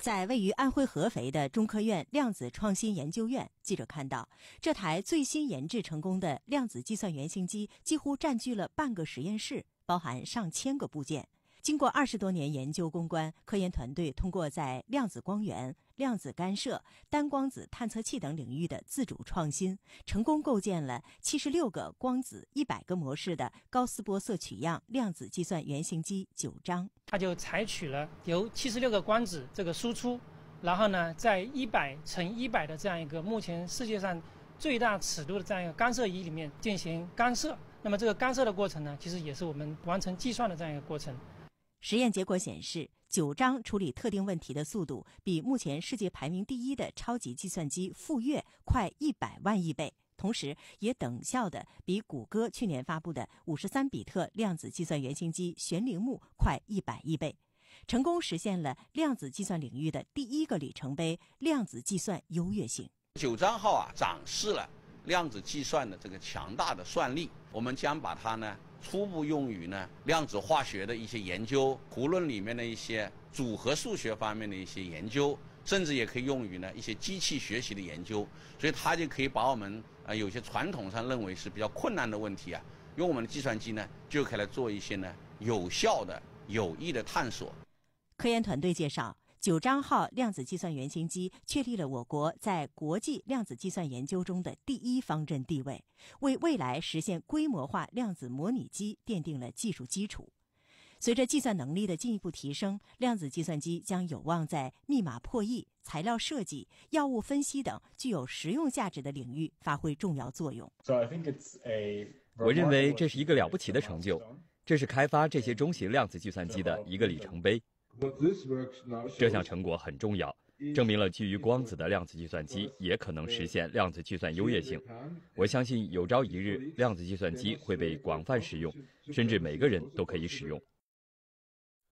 在位于安徽合肥的中科院量子创新研究院，记者看到这台最新研制成功的量子计算原型机，几乎占据了半个实验室，包含上千个部件。经过二十多年研究攻关，科研团队通过在量子光源、量子干涉、单光子探测器等领域的自主创新，成功构建了七十六个光子、一百个模式的高斯玻色取样量子计算原型机九张。它就采取了由七十六个光子这个输出，然后呢，在一百乘一百的这样一个目前世界上最大尺度的这样一个干涉仪里面进行干涉。那么这个干涉的过程呢，其实也是我们完成计算的这样一个过程。实验结果显示，九章处理特定问题的速度比目前世界排名第一的超级计算机“富岳”快一百万亿倍，同时也等效的比谷歌去年发布的五十三比特量子计算原型机“悬铃木”快一百亿倍，成功实现了量子计算领域的第一个里程碑——量子计算优越性。九章号啊，展示了。量子计算的这个强大的算力，我们将把它呢初步用于呢量子化学的一些研究，胡论里面的一些组合数学方面的一些研究，甚至也可以用于呢一些机器学习的研究。所以它就可以把我们呃有些传统上认为是比较困难的问题啊，用我们的计算机呢就可以来做一些呢有效的、有益的探索。科研团队介绍。九章号量子计算原型机确立了我国在国际量子计算研究中的第一方阵地位，为未来实现规模化量子模拟机奠定了技术基础。随着计算能力的进一步提升，量子计算机将有望在密码破译、材料设计、药物分析等具有实用价值的领域发挥重要作用。我认为这是一个了不起的成就，这是开发这些中型量子计算机的一个里程碑。这项成果很重要，证明了基于光子的量子计算机也可能实现量子计算优越性。我相信有朝一日，量子计算机会被广泛使用，甚至每个人都可以使用。